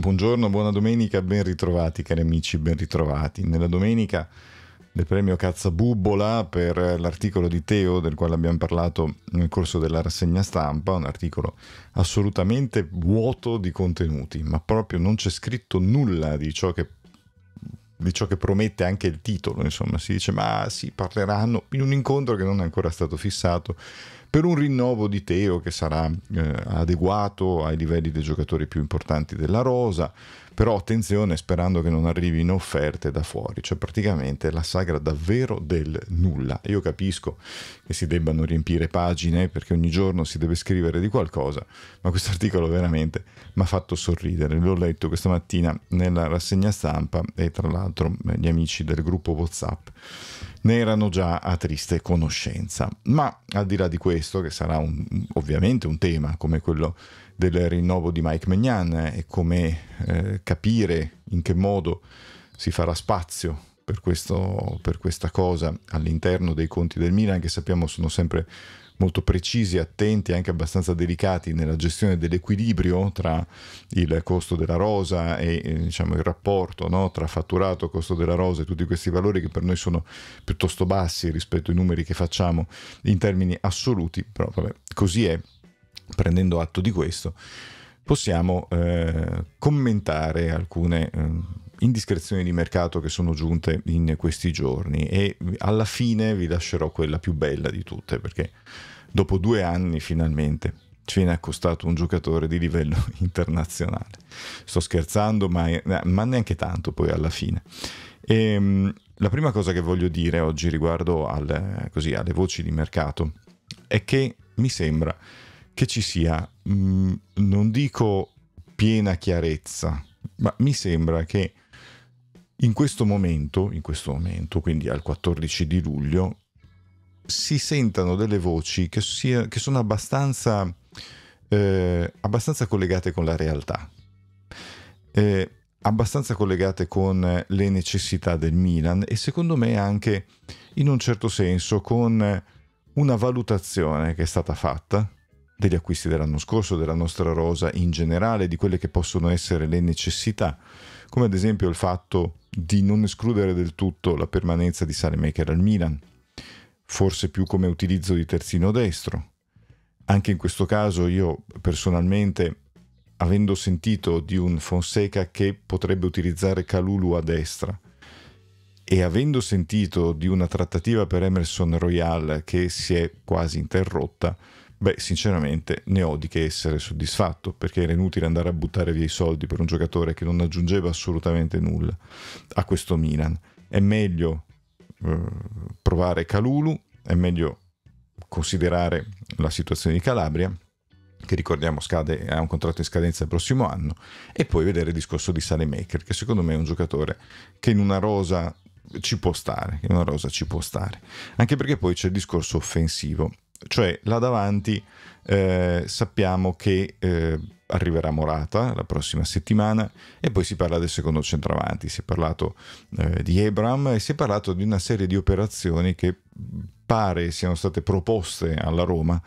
Buongiorno, buona domenica, ben ritrovati cari amici, ben ritrovati. Nella domenica del premio Cazzabubbola per l'articolo di Teo del quale abbiamo parlato nel corso della rassegna stampa, un articolo assolutamente vuoto di contenuti, ma proprio non c'è scritto nulla di ciò che di ciò che promette anche il titolo, insomma, si dice ma si parleranno in un incontro che non è ancora stato fissato per un rinnovo di Teo che sarà eh, adeguato ai livelli dei giocatori più importanti della rosa, però attenzione sperando che non arrivino offerte da fuori, cioè praticamente la sagra davvero del nulla. Io capisco che si debbano riempire pagine perché ogni giorno si deve scrivere di qualcosa, ma questo articolo veramente mi ha fatto sorridere, l'ho letto questa mattina nella rassegna stampa e tra l'altro eh, gli amici del gruppo Whatsapp ne erano già a triste conoscenza, ma al di là di questo questo, che sarà un, ovviamente un tema come quello del rinnovo di Mike Magnan eh, e come eh, capire in che modo si farà spazio per, questo, per questa cosa all'interno dei conti del Milan, che sappiamo sono sempre molto precisi, attenti e anche abbastanza delicati nella gestione dell'equilibrio tra il costo della rosa e eh, diciamo, il rapporto no? tra fatturato, costo della rosa e tutti questi valori che per noi sono piuttosto bassi rispetto ai numeri che facciamo in termini assoluti, però vabbè, così è, prendendo atto di questo possiamo eh, commentare alcune... Eh, indiscrezioni di mercato che sono giunte in questi giorni e alla fine vi lascerò quella più bella di tutte perché dopo due anni finalmente ci viene accostato un giocatore di livello internazionale. Sto scherzando, ma, ma neanche tanto poi alla fine. E, ehm, la prima cosa che voglio dire oggi riguardo al, così, alle voci di mercato è che mi sembra che ci sia, mh, mm, non dico piena chiarezza, ma mi sembra che in questo momento, in questo momento quindi al 14 di luglio, si sentono delle voci che, sia, che sono abbastanza, eh, abbastanza, collegate con la realtà, eh, abbastanza collegate con le necessità del Milan e secondo me anche in un certo senso con una valutazione che è stata fatta degli acquisti dell'anno scorso, della nostra rosa in generale, di quelle che possono essere le necessità come ad esempio il fatto di non escludere del tutto la permanenza di Salemaker al Milan, forse più come utilizzo di terzino destro. Anche in questo caso io personalmente, avendo sentito di un Fonseca che potrebbe utilizzare Calulu a destra, e avendo sentito di una trattativa per Emerson Royal che si è quasi interrotta, Beh, sinceramente ne ho di che essere soddisfatto, perché era inutile andare a buttare via i soldi per un giocatore che non aggiungeva assolutamente nulla a questo Milan. È meglio eh, provare Calulu, è meglio considerare la situazione di Calabria, che ricordiamo scade, ha un contratto in scadenza il prossimo anno, e poi vedere il discorso di Salemaker, che secondo me è un giocatore che in una rosa ci può stare, in una rosa ci può stare. Anche perché poi c'è il discorso offensivo cioè là davanti eh, sappiamo che eh, arriverà Morata la prossima settimana e poi si parla del secondo centravanti, si è parlato eh, di Ebram e si è parlato di una serie di operazioni che pare siano state proposte alla Roma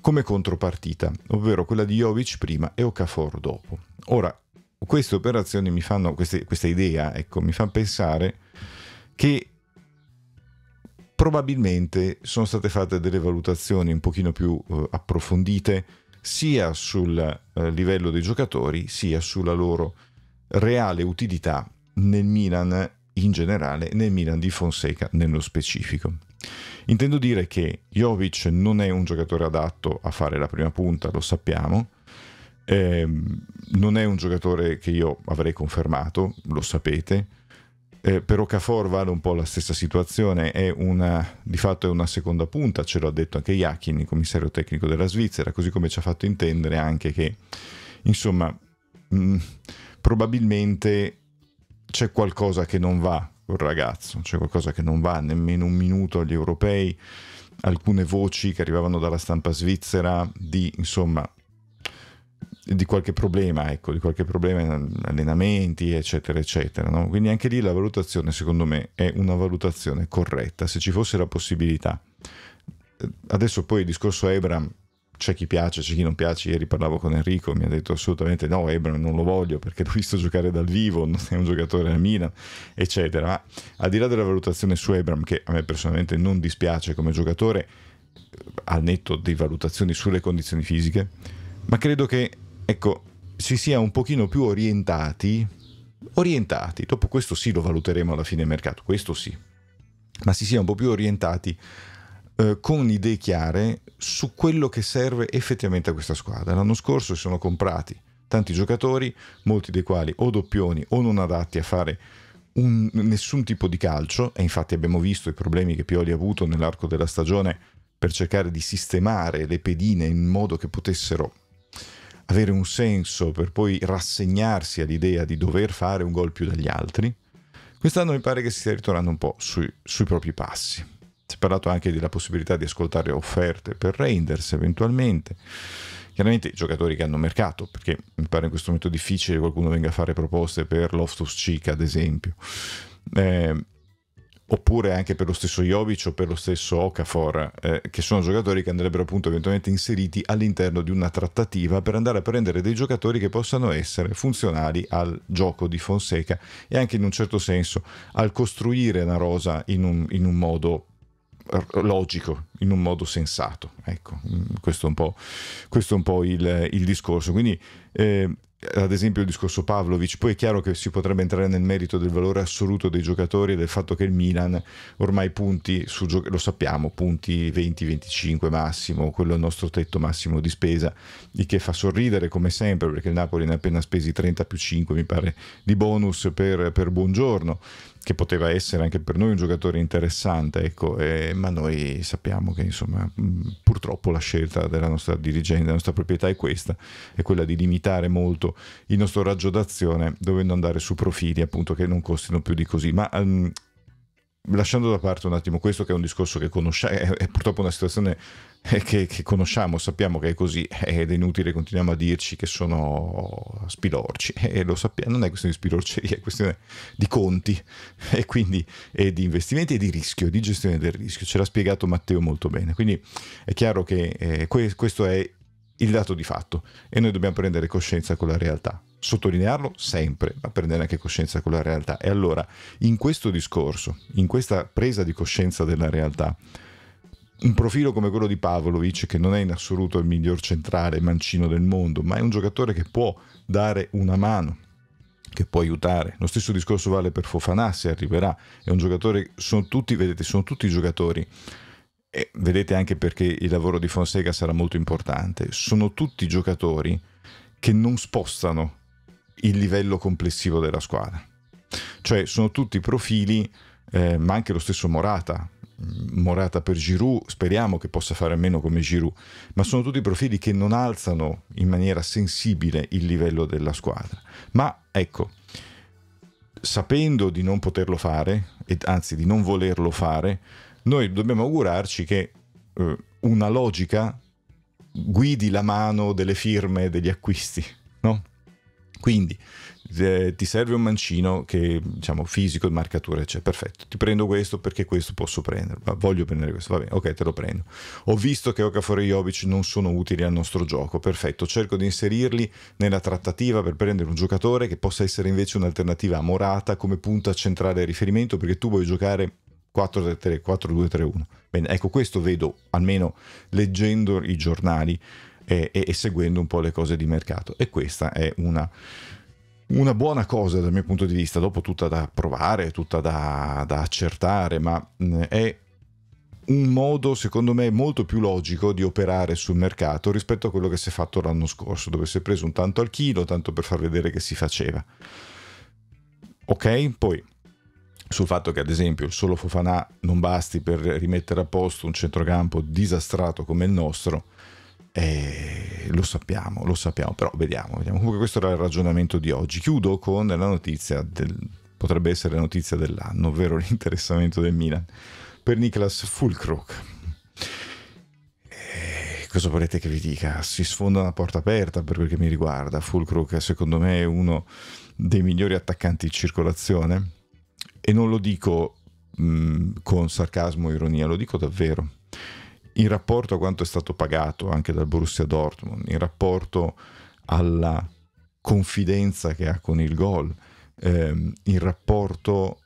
come contropartita, ovvero quella di Jovic prima e Okafor dopo. Ora, queste operazioni mi fanno, queste, questa idea, ecco, mi fa pensare che probabilmente sono state fatte delle valutazioni un pochino più eh, approfondite sia sul eh, livello dei giocatori sia sulla loro reale utilità nel Milan in generale, nel Milan di Fonseca nello specifico. Intendo dire che Jovic non è un giocatore adatto a fare la prima punta, lo sappiamo, eh, non è un giocatore che io avrei confermato, lo sapete, eh, per Okafor vale un po' la stessa situazione, è una, di fatto è una seconda punta, ce l'ha detto anche Iachin, il commissario tecnico della Svizzera, così come ci ha fatto intendere anche che, insomma, mh, mm, probabilmente c'è qualcosa che non va col ragazzo, c'è qualcosa che non va, nemmeno un minuto agli europei, alcune voci che arrivavano dalla stampa svizzera di, insomma, di qualche problema, ecco, di qualche problema in allenamenti, eccetera, eccetera. No? Quindi anche lì la valutazione, secondo me, è una valutazione corretta, se ci fosse la possibilità. Eh, adesso poi il discorso Ebram, c'è chi piace, c'è chi non piace, ieri parlavo con Enrico, mi ha detto assolutamente no, Ebram non lo voglio perché l'ho visto giocare dal vivo, non è un giocatore a Milan, eccetera. Ma al di là della valutazione su Ebram, che a me personalmente non dispiace come giocatore, al netto di valutazioni sulle condizioni fisiche, ma credo che ecco, si sia un pochino più orientati, orientati, dopo questo sì lo valuteremo alla fine del mercato, questo sì, ma si sia un po' più orientati eh, con idee chiare su quello che serve effettivamente a questa squadra. L'anno scorso si sono comprati tanti giocatori, molti dei quali o doppioni o non adatti a fare un, nessun tipo di calcio e infatti abbiamo visto i problemi che Pioli ha avuto nell'arco della stagione per cercare di sistemare le pedine in modo che potessero avere un senso per poi rassegnarsi all'idea di dover fare un gol più dagli altri, quest'anno mi pare che si stia ritornando un po' sui, sui propri passi. Si è parlato anche della possibilità di ascoltare offerte per Reinders eventualmente. Chiaramente i giocatori che hanno mercato, perché mi pare in questo momento difficile che qualcuno venga a fare proposte per Loftus Cheek, ad esempio. Eh, oppure anche per lo stesso Jovic o per lo stesso Okafor, eh, che sono giocatori che andrebbero appunto eventualmente inseriti all'interno di una trattativa per andare a prendere dei giocatori che possano essere funzionali al gioco di Fonseca e anche in un certo senso al costruire una rosa in un, in un modo logico, in un modo sensato. Ecco, mm, questo è un po', è un po il, il, discorso. Quindi eh, ad esempio il discorso Pavlovic, poi è chiaro che si potrebbe entrare nel merito del valore assoluto dei giocatori e del fatto che il Milan ormai punti, su, lo sappiamo, punti 20-25 massimo, quello è il nostro tetto massimo di spesa, il che fa sorridere come sempre perché il Napoli ne ha appena spesi 30 più 5 mi pare di bonus per, per buongiorno che poteva essere anche per noi un giocatore interessante, ecco, eh, ma noi sappiamo che insomma, mm, purtroppo la scelta della nostra dirigente, della nostra proprietà è questa, è quella di limitare molto il nostro raggio d'azione dovendo andare su profili appunto che non costino più di così, ma um, lasciando da parte un attimo questo che è un discorso che conosciamo, è, è, purtroppo una situazione eh, che, che, conosciamo, sappiamo che è così ed è inutile continuiamo a dirci che sono spilorci e lo sappiamo, non è questione di spilorceria, è questione di conti e quindi e di investimenti e di rischio, di gestione del rischio, ce l'ha spiegato Matteo molto bene, quindi è chiaro che eh, que- questo è il dato di fatto e noi dobbiamo prendere coscienza con la realtà sottolinearlo sempre, ma prendere anche coscienza con la realtà. E allora, in questo discorso, in questa presa di coscienza della realtà, un profilo come quello di Pavlovic, che non è in assoluto il miglior centrale mancino del mondo, ma è un giocatore che può dare una mano, che può aiutare. Lo stesso discorso vale per Fofanà, se arriverà. È un giocatore, sono tutti, vedete, sono tutti giocatori. E vedete anche perché il lavoro di Fonseca sarà molto importante. Sono tutti giocatori che non spostano il livello complessivo della squadra. Cioè sono tutti profili, eh, ma anche lo stesso Morata, mm, Morata per Giroud, speriamo che possa fare a meno come Giroud, ma sono tutti profili che non alzano in maniera sensibile il livello della squadra. Ma ecco, sapendo di non poterlo fare, e anzi di non volerlo fare, noi dobbiamo augurarci che eh, una logica guidi la mano delle firme e degli acquisti, no? Quindi eh, ti serve un mancino che, diciamo, fisico, marcatura, cioè perfetto, ti prendo questo perché questo posso prenderlo, voglio prendere questo, va bene, ok, te lo prendo. Ho visto che Okafor e Jovic non sono utili al nostro gioco, perfetto, cerco di inserirli nella trattativa per prendere un giocatore che possa essere invece un'alternativa Morata come punta centrale di riferimento perché tu vuoi giocare 4-3-3, 4-2-3-1. Bene, ecco questo vedo, almeno leggendo i giornali, e, e, e seguendo un po' le cose di mercato. E questa è una una buona cosa dal mio punto di vista, dopo tutta da provare, tutta da, da, accertare, ma mm, è un modo secondo me molto più logico di operare sul mercato rispetto a quello che si è fatto l'anno scorso, dove si è preso un tanto al chilo, tanto per far vedere che si faceva. Ok? Poi sul fatto che ad esempio il solo Fofanà non basti per rimettere a posto un centrocampo disastrato come il nostro, eh, lo sappiamo, lo sappiamo, però vediamo, vediamo. Comunque questo era il ragionamento di oggi. Chiudo con la notizia del, potrebbe essere la notizia dell'anno, ovvero l'interessamento del Milan per Niklas Fulkrook. Eh, cosa volete che vi dica? Si sfonda una porta aperta per quel che mi riguarda. Fulkrook secondo me è uno dei migliori attaccanti in circolazione e non lo dico mh, mm, con sarcasmo o ironia, lo dico davvero in rapporto a quanto è stato pagato anche dal Borussia Dortmund, in rapporto alla confidenza che ha con il gol, ehm, in rapporto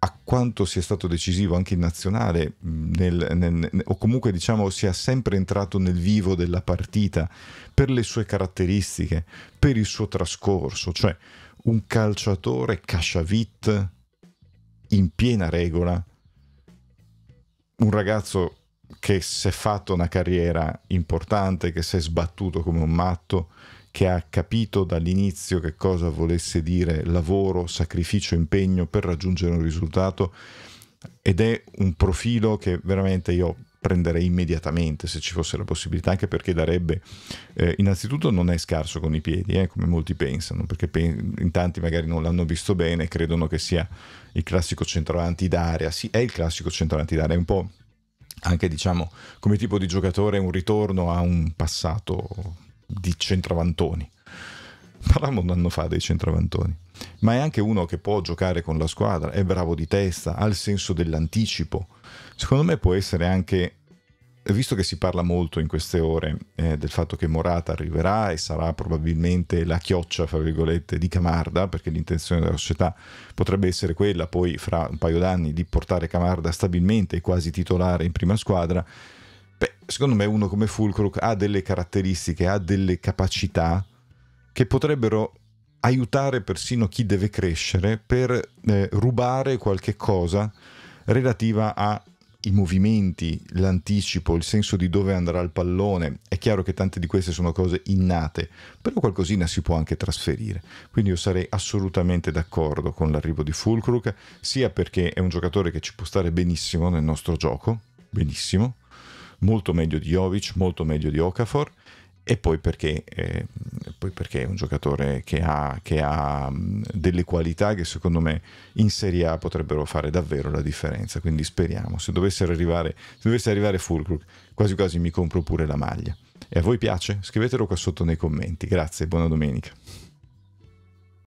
a quanto sia stato decisivo anche in nazionale, nel, nel, o comunque diciamo sia sempre entrato nel vivo della partita, per le sue caratteristiche, per il suo trascorso, cioè un calciatore casciavit in piena regola, un ragazzo che si è fatto una carriera importante, che si è sbattuto come un matto, che ha capito dall'inizio che cosa volesse dire lavoro, sacrificio, impegno per raggiungere un risultato ed è un profilo che veramente io prenderei immediatamente se ci fosse la possibilità, anche perché darebbe, eh, innanzitutto non è scarso con i piedi, eh, come molti pensano, perché pen- in tanti magari non l'hanno visto bene, credono che sia il classico centravanti d'area, sì, è il classico centravanti d'area, è un po' anche diciamo come tipo di giocatore un ritorno a un passato di centravantoni. Parlavamo un anno fa dei centravantoni, ma è anche uno che può giocare con la squadra, è bravo di testa, ha il senso dell'anticipo. Secondo me può essere anche visto che si parla molto in queste ore eh, del fatto che Morata arriverà e sarà probabilmente la chioccia, fra virgolette, di Camarda, perché l'intenzione della società potrebbe essere quella poi fra un paio d'anni di portare Camarda stabilmente e quasi titolare in prima squadra, beh, secondo me uno come Fulcrook ha delle caratteristiche, ha delle capacità che potrebbero aiutare persino chi deve crescere per eh, rubare qualche cosa relativa a i movimenti, l'anticipo, il senso di dove andrà il pallone. È chiaro che tante di queste sono cose innate, però qualcosina si può anche trasferire. Quindi io sarei assolutamente d'accordo con l'arrivo di Fulcrook, sia perché è un giocatore che ci può stare benissimo nel nostro gioco, benissimo, molto meglio di Jovic, molto meglio di Okafor, e poi perché eh, poi perché è un giocatore che ha, che ha mm, delle qualità che secondo me in Serie A potrebbero fare davvero la differenza, quindi speriamo, se dovesse arrivare, se arrivare Fulcrook quasi quasi mi compro pure la maglia. E a voi piace? Scrivetelo qua sotto nei commenti, grazie buona domenica.